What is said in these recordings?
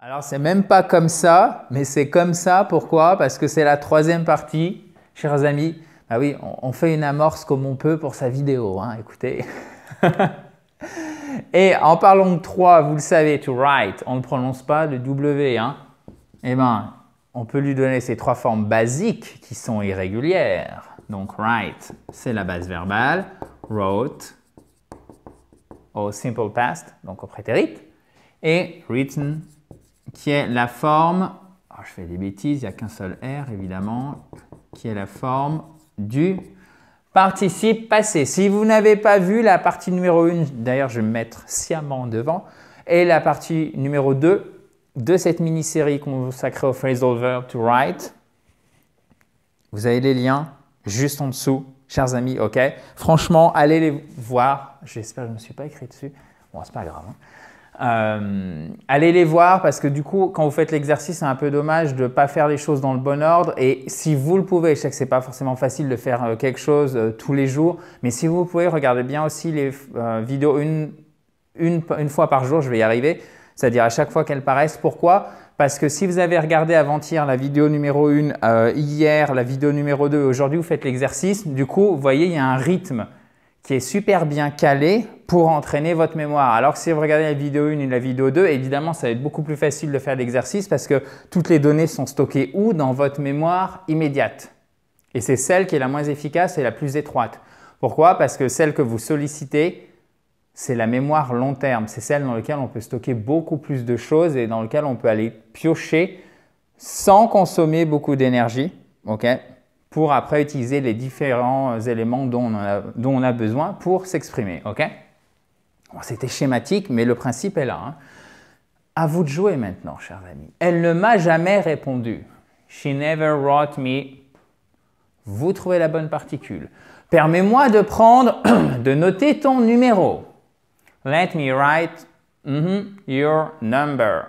Alors c'est même pas comme ça, mais c'est comme ça. Pourquoi Parce que c'est la troisième partie, chers amis. Ah oui, on, fait une amorce comme on peut pour sa vidéo, hein, écoutez. Et en parlant de trois, vous le savez, to write, on ne prononce pas le W. Hein. Eh bien, on peut lui donner ces trois formes basiques qui sont irrégulières. Donc write, c'est la base verbale, wrote au simple past, donc au prétérit, et written qui est la forme, ah, je fais des bêtises, il n'y a qu'un seul R évidemment, qui est la forme du participe passé. Si vous n'avez pas vu la partie numéro 1, d'ailleurs je vais me mettre sciemment devant, et la partie numéro 2 de cette mini-série consacrée au phrasal verb to write, vous avez les liens juste en dessous, chers amis, ok Franchement, allez les voir. J'espère que je ne me suis pas écrit dessus. Bon, c'est pas grave. Hein. Euh, allez les voir parce que du coup, quand vous faites l'exercice, c'est un peu dommage de ne pas faire les choses dans le bon ordre. Et si vous le pouvez, je sais que ce pas forcément facile de faire euh, quelque chose euh, tous les jours, mais si vous pouvez, regardez bien aussi les vidéos une, fois par jour, je vais y arriver, c'est-à-dire à chaque fois qu'elles paraissent. Pourquoi Parce que si vous avez regardé avant-hier la vidéo numéro 1, hier la vidéo numéro 2, aujourd'hui vous faites l'exercice, du coup, vous voyez, il y a un rythme qui est super bien calé pour entraîner votre mémoire. Alors si vous regardez la vidéo 1 et la vidéo 2, évidemment, ça va être beaucoup plus facile de faire l'exercice parce que toutes les données sont stockées où Dans votre mémoire immédiate. Et c'est celle qui est la moins efficace et la plus étroite. Pourquoi Parce que celle que vous sollicitez, c'est la mémoire long terme. C'est celle dans laquelle on peut stocker beaucoup plus de choses et dans laquelle on peut aller piocher sans consommer beaucoup d'énergie, ok pour après utiliser les différents éléments dont on a, dont on a besoin pour s'exprimer, ok c'était schématique, mais le principe est là. Hein. À vous de jouer maintenant, chers amis. Elle ne m'a jamais répondu. She never wrote me. Vous trouvez la bonne particule. Permets-moi de prendre, de noter ton numéro. Let me write mm-hmm, your number.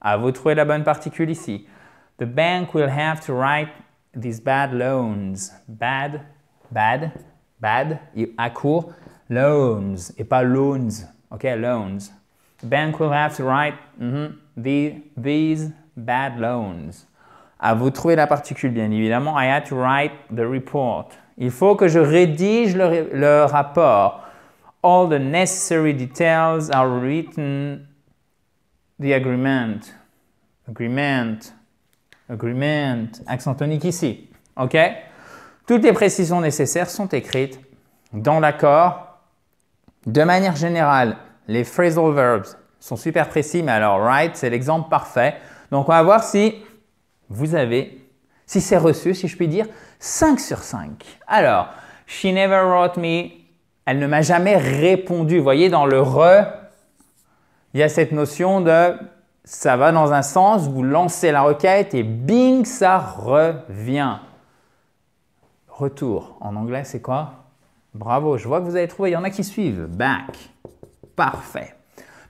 À vous de trouver la bonne particule ici. The bank will have to write these bad loans. Bad, bad, bad. À court loans et pas loans. OK, loans. Bank will have to write mhm, the, these bad loans. À ah, vous trouver la particule, bien évidemment. I had to write the report. Il faut que je rédige le, le rapport. All the necessary details are written. The agreement. Agreement. Agreement. Accent tonique ici. OK Toutes les précisions nécessaires sont écrites dans l'accord de manière générale, les phrasal verbs sont super précis, mais alors write, c'est l'exemple parfait. Donc on va voir si vous avez, si c'est reçu, si je puis dire, 5 sur 5. Alors, she never wrote me, elle ne m'a jamais répondu. Vous voyez, dans le re, il y a cette notion de ça va dans un sens, vous lancez la requête et bing, ça revient. Retour. En anglais, c'est quoi Bravo, je vois que vous avez trouvé, il y en a qui suivent. Back. Parfait.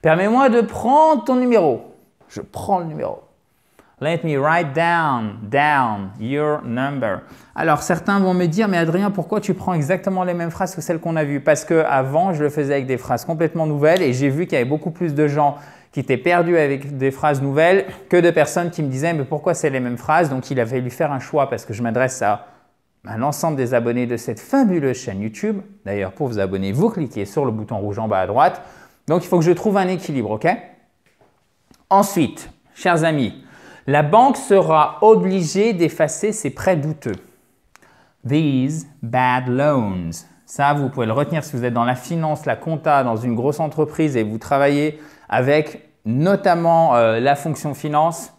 Permets-moi de prendre ton numéro. Je prends le numéro. Let me write down, down, your number. Alors certains vont me dire, mais Adrien, pourquoi tu prends exactement les mêmes phrases que celles qu'on a vues Parce que avant, je le faisais avec des phrases complètement nouvelles et j'ai vu qu'il y avait beaucoup plus de gens qui étaient perdus avec des phrases nouvelles que de personnes qui me disaient, mais pourquoi c'est les mêmes phrases Donc il avait dû faire un choix parce que je m'adresse à ben, l'ensemble des abonnés de cette fabuleuse chaîne YouTube. D'ailleurs, pour vous abonner, vous cliquez sur le bouton rouge en bas à droite. Donc, il faut que je trouve un équilibre, OK Ensuite, chers amis, la banque sera obligée d'effacer ses prêts douteux. These bad loans. Ça, vous pouvez le retenir si vous êtes dans la finance, la compta, dans une grosse entreprise et vous travaillez avec notamment euh, la fonction finance.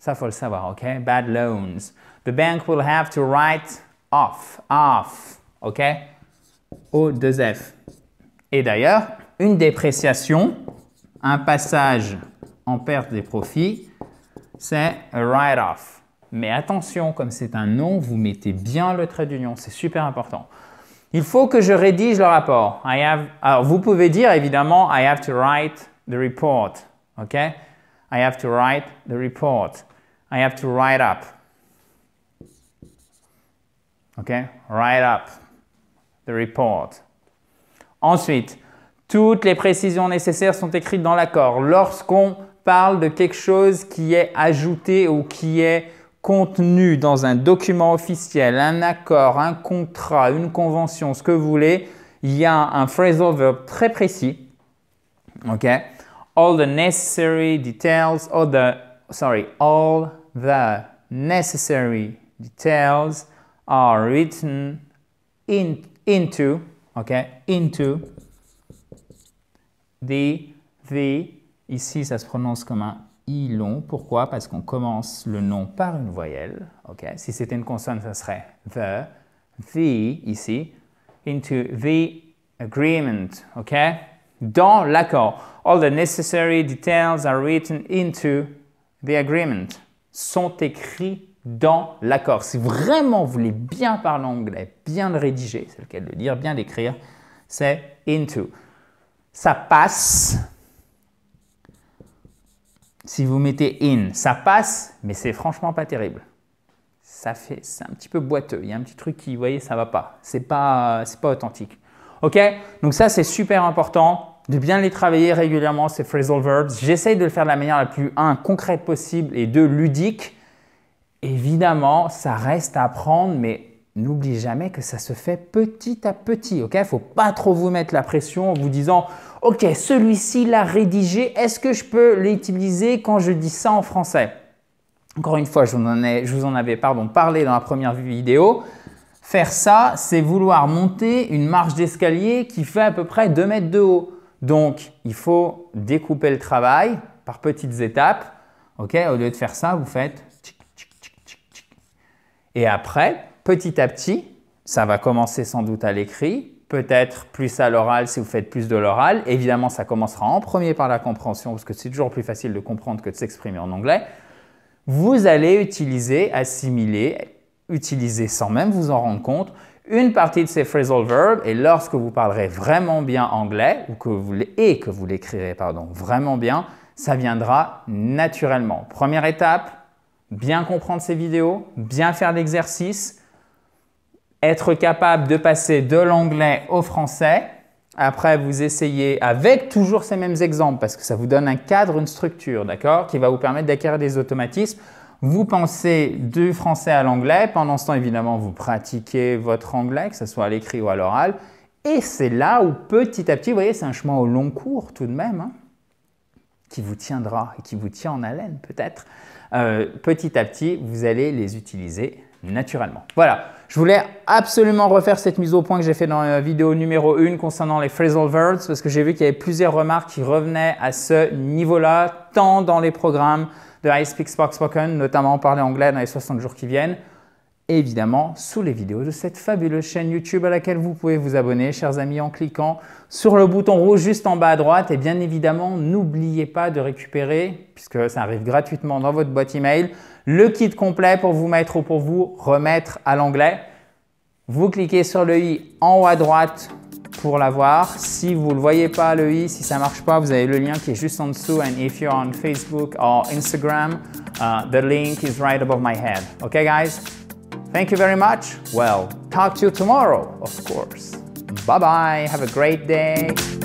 Ça, faut le savoir, OK Bad loans. The bank will have to write off, off, ok O2F. Et d'ailleurs, une dépréciation, un passage en perte des profits, c'est write-off. Mais attention, comme c'est un nom, vous mettez bien le trait d'union, c'est super important. Il faut que je rédige le rapport. I have, alors, vous pouvez dire évidemment, I have to write the report. OK? I have to write the report. I have to write up. Write up the report. Ensuite, toutes les précisions nécessaires sont écrites dans l'accord. Lorsqu'on parle de quelque chose qui est ajouté ou qui est contenu dans un document officiel, un accord, un contrat, une convention, ce que vous voulez, il y a un phrasal verb très précis. All the necessary details, the, sorry, all the necessary details are written in, into, okay, into the, the, ici ça se prononce comme un i long. Pourquoi Parce qu'on commence le nom par une voyelle. Okay. Si c'était une consonne, ça serait the, the ici, into the agreement. Okay. Dans l'accord. All the necessary details are written into the agreement. Sont écrits dans l'accord. Si vraiment vous voulez bien parler anglais, bien le rédiger, c'est le de le dire, bien l'écrire, c'est into. Ça passe. Si vous mettez in, ça passe, mais c'est franchement pas terrible. Ça fait, c'est un petit peu boiteux. Il y a un petit truc qui, vous voyez, ça va pas. C'est pas, c'est pas authentique. Ok Donc ça, c'est super important de bien les travailler régulièrement, ces phrasal verbs. J'essaye de le faire de la manière la plus, un, concrète possible et de ludique. Évidemment, ça reste à apprendre, mais n'oubliez jamais que ça se fait petit à petit. Ok, faut pas trop vous mettre la pression en vous disant ok celui-ci l'a rédigé, est-ce que je peux l'utiliser quand je dis ça en français Encore une fois, je vous en, avais parlé dans la première vidéo. Faire ça, c'est vouloir monter une marche d'escalier qui fait à peu près 2 mètres de haut. Donc, il faut découper le travail par petites étapes. Ok, au lieu de faire ça, vous faites et après, petit à petit, ça va commencer sans doute à l'écrit, peut-être plus à l'oral si vous faites plus de l'oral. Évidemment, ça commencera en premier par la compréhension, parce que c'est toujours plus facile de comprendre que de s'exprimer en anglais. Vous allez utiliser, assimiler, utiliser sans même vous en rendre compte, une partie de ces phrasal verbs et lorsque vous parlerez vraiment bien anglais ou que vous et que vous l'écrirez pardon vraiment bien, ça viendra naturellement. Première étape, bien comprendre ces vidéos, bien faire l'exercice, être capable de passer de l'anglais au français. Après, vous essayez avec toujours ces mêmes exemples parce que ça vous donne un cadre, une structure, d'accord, qui va vous permettre d'acquérir des automatismes. Vous pensez du français à l'anglais. Pendant ce temps, évidemment, vous pratiquez votre anglais, que ce soit à l'écrit ou à l'oral. Et c'est là où petit à petit, vous voyez, c'est un chemin au long cours tout de même. Hein qui vous tiendra et qui vous tient en haleine peut-être, euh, petit à petit, vous allez les utiliser naturellement. Voilà, je voulais absolument refaire cette mise au point que j'ai fait dans la vidéo numéro 1 concernant les phrasal verbs parce que j'ai vu qu'il y avait plusieurs remarques qui revenaient à ce niveau-là, tant dans les programmes de I Speak Spoken, notamment parler anglais dans les 60 jours qui viennent, évidemment sous les vidéos de cette fabuleuse chaîne YouTube à laquelle vous pouvez vous abonner, chers amis, en cliquant sur le bouton rouge juste en bas à droite. Et bien évidemment, n'oubliez pas de récupérer, puisque ça arrive gratuitement dans votre boîte email, le kit complet pour vous mettre ou pour vous remettre à l'anglais. Vous cliquez sur le i en haut à droite pour l'avoir. Si vous ne le voyez pas, le i, si ça ne marche pas, vous avez le lien qui est juste en dessous. si if you're on Facebook ou Instagram, uh, the link is right above my head. Okay, guys? Thank you very much. Well, talk to you tomorrow, of course. Bye bye. Have a great day.